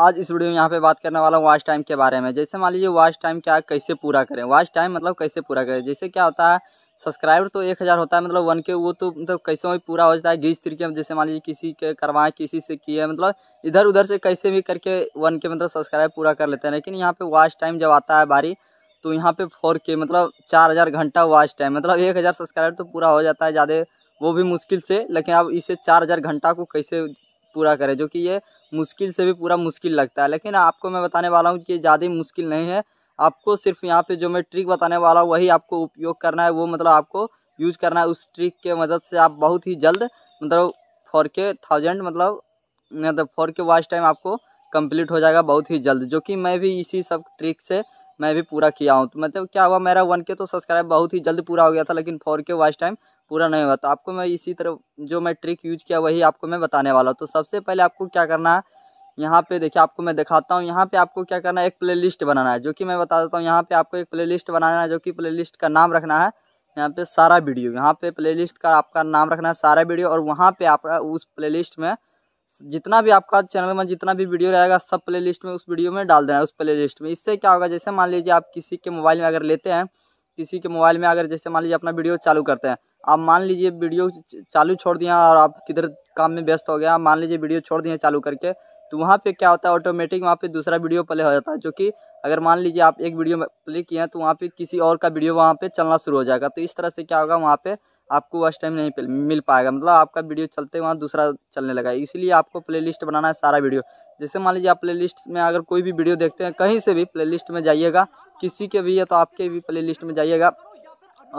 आज इस वीडियो में यहाँ पे बात करने वाला हूँ वाच टाइम के बारे में जैसे मान लीजिए वाच टाइम क्या कैसे पूरा करें वाच टाइम मतलब कैसे पूरा करें जैसे क्या होता है सब्सक्राइबर तो एक हज़ार होता है मतलब वन के वो तो मतलब कैसे भी पूरा हो जाता है गीच तरीके में जैसे मान लीजिए किसी के करवाएं किसी से किए मतलब इधर उधर से कैसे भी करके वन के मतलब सब्सक्राइब पूरा कर लेते हैं लेकिन यहाँ पे वाच टाइम जब आता है बारी तो यहाँ पे फोर के मतलब चार हज़ार घंटा वाच टाइम मतलब एक हज़ार सब्सक्राइबर तो पूरा हो जाता है ज़्यादा वो भी मुश्किल से लेकिन अब इसे चार हज़ार घंटा को कैसे पूरा करें जो कि ये मुश्किल से भी पूरा मुश्किल लगता है लेकिन आपको मैं बताने वाला हूँ कि ज़्यादा मुश्किल नहीं है आपको सिर्फ यहाँ पे जो मैं ट्रिक बताने वाला हूँ वही आपको उपयोग करना है वो मतलब आपको यूज करना है उस ट्रिक के मदद से आप बहुत ही जल्द मतलब फोर के थाउजेंड मतलब मतलब फोर के वॉच टाइम आपको कंप्लीट हो जाएगा बहुत ही जल्द जो कि मैं भी इसी सब ट्रिक से मैं भी पूरा किया हूँ तो मतलब क्या हुआ मेरा वन के तो सब्सक्राइब बहुत ही जल्द पूरा हो गया था लेकिन फोर के वॉच टाइम पूरा नहीं हुआ तो आपको मैं इसी तरह जो मैं ट्रिक यूज किया वही आपको मैं बताने वाला हूँ तो सबसे पहले आपको क्या करना है यहाँ पे देखिए आपको मैं दिखाता हूँ यहाँ पे आपको क्या करना है एक प्लेलिस्ट बनाना है जो कि मैं बता देता हूँ यहाँ पे आपको एक प्लेलिस्ट बनाना है जो कि प्लेलिस्ट का नाम रखना है यहाँ पे सारा वीडियो यहाँ पे प्लेलिस्ट का आपका नाम रखना है सारा वीडियो और वहाँ पे आप उस प्लेलिस्ट में जितना भी आपका चैनल में जितना भी वीडियो रहेगा सब प्ले में उस वीडियो में डाल देना है उस प्ले में इससे क्या होगा जैसे मान लीजिए आप किसी के मोबाइल में अगर लेते हैं किसी के मोबाइल में अगर जैसे मान लीजिए अपना वीडियो चालू करते हैं आप मान लीजिए वीडियो चालू छोड़ दिए और आप किधर काम में व्यस्त हो गया मान लीजिए वीडियो छोड़ दिए चालू करके तो वहाँ पे क्या होता है ऑटोमेटिक वहाँ पे दूसरा वीडियो प्ले हो जाता है जो कि अगर मान लीजिए आप एक वीडियो प्ले किए हैं तो वहाँ पे किसी और का वीडियो वहाँ पे चलना शुरू हो जाएगा तो इस तरह से क्या होगा वहाँ पे आपको वह टाइम नहीं मिल पाएगा मतलब आपका वीडियो चलते वहाँ दूसरा चलने लगा इसीलिए आपको प्ले बनाना है सारा वीडियो जैसे मान लीजिए आप प्लेलिस्ट में अगर कोई भी वीडियो देखते हैं कहीं से भी प्लेलिस्ट में जाइएगा किसी के भी है तो आपके भी प्ले लिस्ट में जाइएगा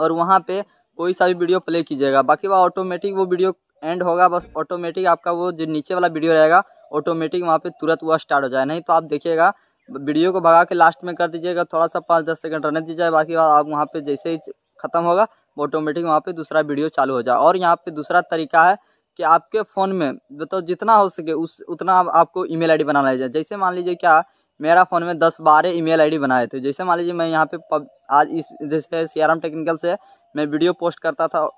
और वहाँ पर कोई सा भी वीडियो प्ले कीजिएगा बाकी वह ऑटोमेटिक वो वीडियो एंड होगा बस ऑटोमेटिक आपका वो जो नीचे वाला वीडियो रहेगा ऑटोमेटिक वहाँ पे तुरंत वो स्टार्ट हो जाए नहीं तो आप देखिएगा वीडियो को भगा के लास्ट में कर दीजिएगा थोड़ा सा पाँच दस सेकंड रहने दीजिए बाकी आप वहाँ पे जैसे ही ख़त्म होगा ऑटोमेटिक वहाँ पे दूसरा वीडियो चालू हो जाए और यहाँ पे दूसरा तरीका है कि आपके फ़ोन में मतलब तो जितना हो सके उस उतना आपको ई मेल बनाना है जैसे मान लीजिए क्या मेरा फ़ोन में दस बारह ईमेल आईडी बनाए थे जैसे मान लीजिए मैं यहाँ पे पब, आज इस जैसे सियाराम टेक्निकल से मैं वीडियो पोस्ट करता था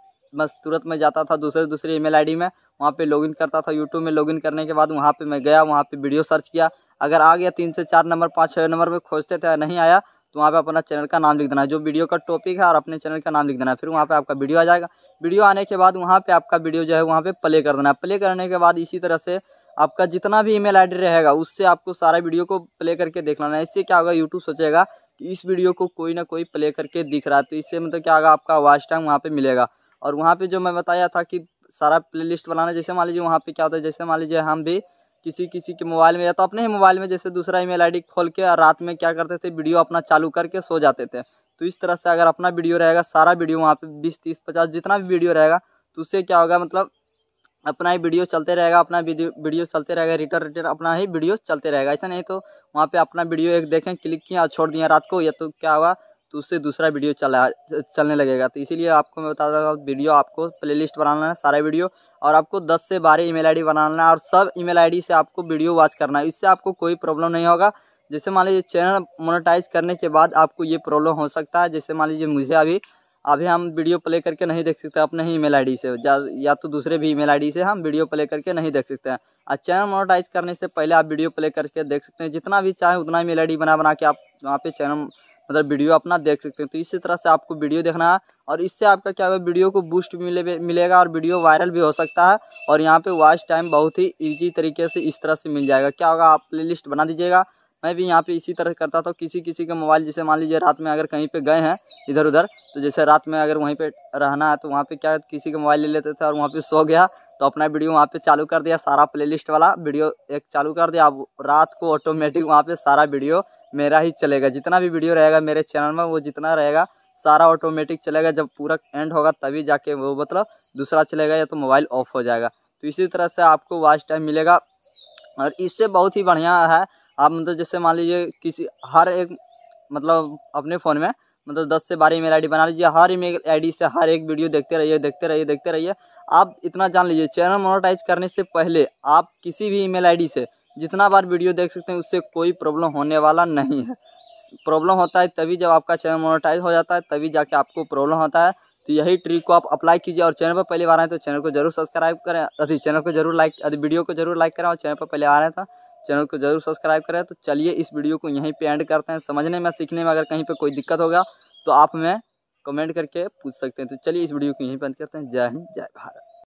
बस तुरंत मैं जाता था दूसरे दूसरे ईमेल आईडी में वहाँ पे लॉगिन करता था यूट्यूब में लॉगिन करने के बाद वहाँ पे मैं गया वहाँ पे वीडियो सर्च किया अगर आ गया तीन से चार नंबर पाँच छः नंबर पर खोजते थे नहीं आया तो वहाँ पे अपना चैनल का नाम लिख देना है जो वीडियो का टॉपिक है और अपने चैनल का नाम लिख देना है फिर वहाँ पर आपका वीडियो आ जाएगा वीडियो आने के बाद वहाँ पर आपका वीडियो जो है वहाँ पर प्ले कर देना है प्ले करने के बाद इसी तरह से आपका जितना भी ईमेल आईडी रहेगा उससे आपको सारा वीडियो को प्ले करके लाना है इससे क्या होगा यूट्यूब सोचेगा कि इस वीडियो को कोई ना कोई प्ले करके दिख रहा है तो इससे मतलब क्या होगा आपका वॉच टाइम वहाँ पर मिलेगा और वहाँ पर जो मैं बताया था कि सारा लिस्ट बनाना जैसे मान लीजिए वहाँ पे क्या होता है जैसे मान लीजिए हम भी किसी किसी के मोबाइल में या तो अपने ही मोबाइल में जैसे दूसरा ईमेल आईडी खोल के रात में क्या करते थे वीडियो अपना चालू करके सो जाते थे तो इस तरह से अगर अपना वीडियो रहेगा सारा वीडियो वहाँ पे बीस तीस पचास जितना भी वीडियो रहेगा तो उससे क्या होगा मतलब अपना ही वीडियो चलते रहेगा अपना वीडियो चलते रहेगा रिटर्न रिटर्न अपना ही वीडियो चलते रहेगा ऐसा नहीं तो वहाँ पे अपना वीडियो एक देखें क्लिक किया और छोड़ दिया रात को या तो क्या हुआ तो उससे दूसरा वीडियो चला चलने लगेगा तो इसीलिए आपको मैं बता दूँगा वीडियो आपको प्लेलिस्ट बनाना है सारा वीडियो और आपको 10 से 12 ईमेल आईडी बनाना है और सब ईमेल आईडी से आपको वीडियो वॉच करना है इससे आपको कोई प्रॉब्लम नहीं होगा जैसे मान लीजिए चैनल मोनेटाइज करने के बाद आपको ये प्रॉब्लम हो सकता है जैसे मान लीजिए मुझे अभी अभी हम वीडियो प्ले करके नहीं देख सकते अपने ही ईमेल आईडी से या, या तो दूसरे भी ईमेल आईडी से हम वीडियो प्ले करके नहीं देख सकते हैं और चैनल मोनोटाइज करने से पहले आप वीडियो प्ले करके देख सकते हैं जितना भी चाहे उतना ईमेल आईडी बना बना के आप वहाँ पे चैनल मतलब वीडियो अपना देख सकते हैं तो इसी तरह से आपको वीडियो देखना है और इससे आपका क्या होगा वीडियो को बूस्ट मिले मिलेगा और वीडियो वायरल भी हो सकता है और यहाँ पे वॉच टाइम बहुत ही ईजी तरीके से इस तरह से मिल जाएगा क्या होगा आप प्लेलिस्ट बना दीजिएगा मैं भी यहाँ पे इसी तरह करता था किसी किसी के मोबाइल जैसे मान लीजिए रात में अगर कहीं पे गए हैं इधर उधर तो जैसे रात में अगर वहीं पे रहना है तो वहाँ पे क्या किसी के मोबाइल ले लेते थे और वहाँ पे सो गया तो अपना वीडियो वहाँ पे चालू कर दिया सारा प्लेलिस्ट वाला वीडियो एक चालू कर दिया अब रात को ऑटोमेटिक वहाँ पर सारा वीडियो मेरा ही चलेगा जितना भी वीडियो रहेगा मेरे चैनल में वो जितना रहेगा सारा ऑटोमेटिक चलेगा जब पूरा एंड होगा तभी जाके वो मतलब दूसरा चलेगा या तो मोबाइल ऑफ हो जाएगा तो इसी तरह से आपको वाच टाइम मिलेगा और इससे बहुत ही बढ़िया है आप मतलब जैसे मान लीजिए किसी हर एक मतलब अपने फ़ोन में मतलब दस से बारह ईमेल आईडी बना लीजिए हर ईमेल आईडी से हर एक वीडियो देखते रहिए देखते रहिए देखते रहिए आप इतना जान लीजिए चैनल मोनोटाइज करने से पहले आप किसी भी ईमेल आईडी से जितना बार वीडियो देख सकते हैं उससे कोई प्रॉब्लम होने वाला नहीं है प्रॉब्लम होता है तभी जब आपका चैनल मोनोटाइज हो जाता है तभी जाके आपको प्रॉब्लम होता है तो यही ट्रिक को आप अप्लाई कीजिए और चैनल पर पहली बार आए तो चैनल को जरूर सब्सक्राइब करें अभी चैनल को जरूर लाइक अभी वीडियो को जरूर लाइक करें और चैनल पर पहले आ रहे हैं तो चैनल को जरूर सब्सक्राइब करें तो चलिए इस वीडियो को यहीं पे एंड करते हैं समझने में सीखने में अगर कहीं पे कोई दिक्कत होगा तो आप हमें कमेंट करके पूछ सकते हैं तो चलिए इस वीडियो को यहीं पर एंड करते हैं जय हिंद जय भारत